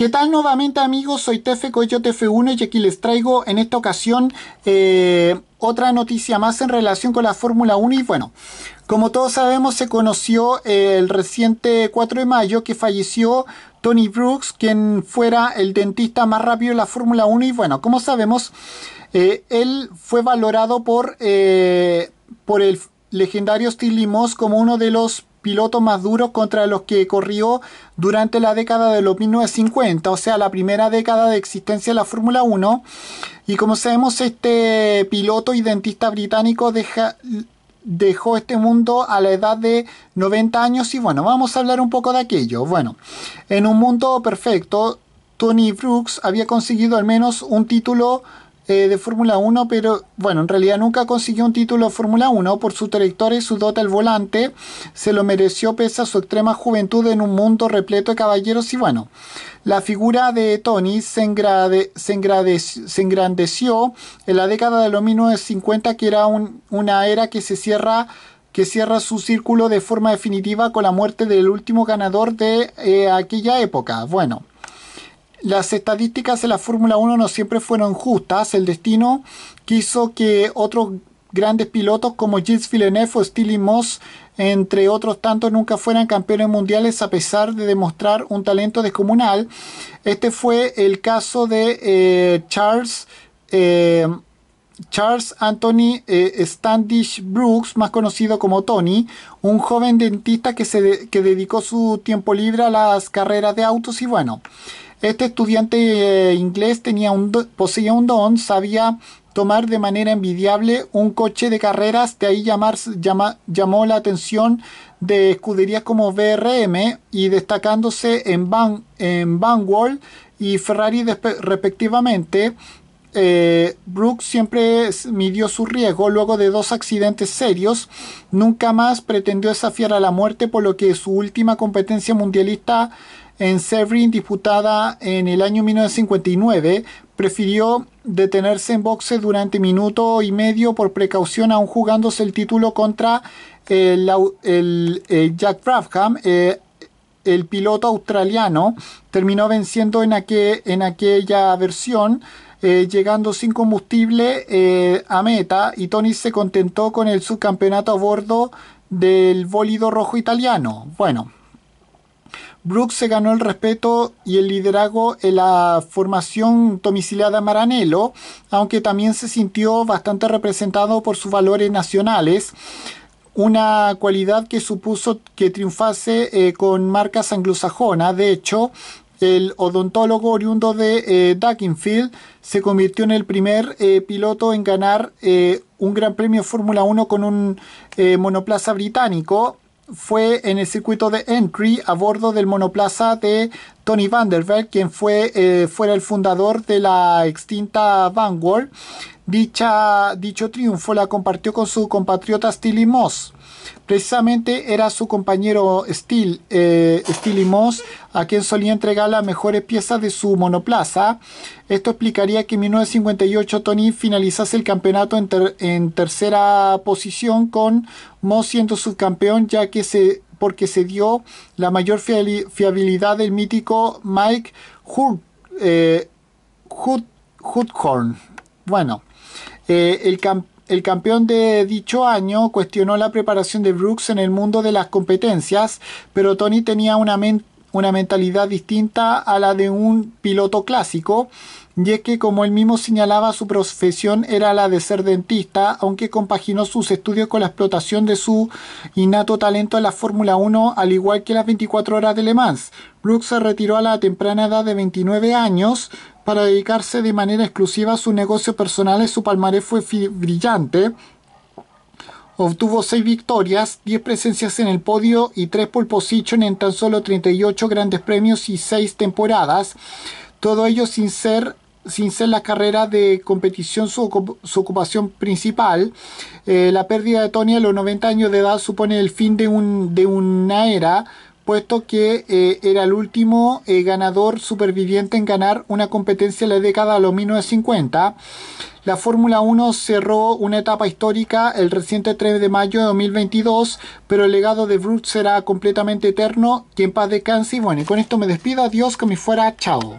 ¿Qué tal nuevamente amigos? Soy Tefe Coyote F1 y aquí les traigo en esta ocasión eh, otra noticia más en relación con la Fórmula 1 y bueno, como todos sabemos se conoció el reciente 4 de mayo que falleció Tony Brooks, quien fuera el dentista más rápido de la Fórmula 1 y bueno, como sabemos, eh, él fue valorado por, eh, por el legendario Steve Limos como uno de los pilotos más duros contra los que corrió durante la década de los 1950, o sea, la primera década de existencia de la Fórmula 1. Y como sabemos, este piloto y dentista británico dejó este mundo a la edad de 90 años y bueno, vamos a hablar un poco de aquello. Bueno, en un mundo perfecto, Tony Brooks había conseguido al menos un título eh, de Fórmula 1, pero bueno, en realidad nunca consiguió un título de Fórmula 1 por su trayectoria y su dota al volante. Se lo mereció pese a su extrema juventud en un mundo repleto de caballeros y bueno. La figura de Tony se, se, engrandeció en la década de los 1950, que era un, una era que se cierra que cierra su círculo de forma definitiva con la muerte del último ganador de eh, aquella época. Bueno, las estadísticas de la Fórmula 1 no siempre fueron justas. El destino quiso que otros grandes pilotos como Gilles Villeneuve o Steely Moss, entre otros tantos, nunca fueran campeones mundiales a pesar de demostrar un talento descomunal. Este fue el caso de eh, Charles. Eh, Charles Anthony eh, Standish Brooks, más conocido como Tony, un joven dentista que, se que dedicó su tiempo libre a las carreras de autos y bueno, este estudiante eh, inglés tenía un poseía un don, sabía tomar de manera envidiable un coche de carreras, de ahí llamar, llamó la atención de escuderías como BRM y destacándose en, Van, en Vanwall y Ferrari respectivamente. Eh, Brooks siempre midió su riesgo luego de dos accidentes serios. Nunca más pretendió desafiar a la muerte, por lo que su última competencia mundialista en Severin disputada en el año 1959, prefirió detenerse en boxe durante minuto y medio por precaución, aún jugándose el título contra el, eh, Jack Brabham. Eh, el piloto australiano terminó venciendo en, aquella versión. Eh, llegando sin combustible a meta y Tony se contentó con el subcampeonato a bordo del bólido rojo italiano. Bueno, Brooks se ganó el respeto y el liderazgo en la formación domiciliada Maranello, aunque también se sintió bastante representado por sus valores nacionales, una cualidad que supuso que triunfase eh, con marcas anglosajonas. De hecho, el odontólogo oriundo de eh, Duckingfield se convirtió en el primer eh, piloto en ganar un Gran Premio Fórmula 1 con un monoplaza británico fue en el circuito de Entry a bordo del monoplaza de Tony Vanderberg, quien fue eh, fuera el fundador de la extinta Vanguard. Dicha, dicho triunfo la compartió con su compatriota Steely Moss. Precisamente era su compañero Steele, eh, Moss, a quien solía entregar las mejores piezas de su monoplaza. Esto explicaría que en 1958 Tony finalizase el campeonato en, tercera posición con Moss siendo subcampeón ya que se porque se dio la mayor fiabilidad del mítico Mike Hoodhorn. Eh, bueno, eh, el, campeón. El campeón de dicho año cuestionó la preparación de Brooks en el mundo de las competencias, pero Tony tenía una, una mentalidad distinta a la de un piloto clásico, ya que como él mismo señalaba su profesión era la de ser dentista, aunque compaginó sus estudios con la explotación de su innato talento en la Fórmula 1, al igual que las 24 horas de Le Mans. Brooks se retiró a la temprana edad de 29 años, para dedicarse de manera exclusiva a su negocio personal. Su palmarés fue brillante. Obtuvo 6 victorias, 10 presencias en el podio y 3 pole position en tan solo 38 grandes premios y 6 temporadas. Todo ello sin ser sin ser la carrera de competición su, ocupación principal. Eh, la pérdida de Tony a los 90 años de edad supone el fin de, un, de una era, puesto que eh, era el último eh, ganador superviviente en ganar una competencia en la década de los 1950. La Fórmula 1 cerró una etapa histórica el reciente 3 de mayo de 2022, pero el legado de Bruce será completamente eterno. Que en paz descanse. Y bueno, y con esto me despido. Adiós, que me fuera. Chao.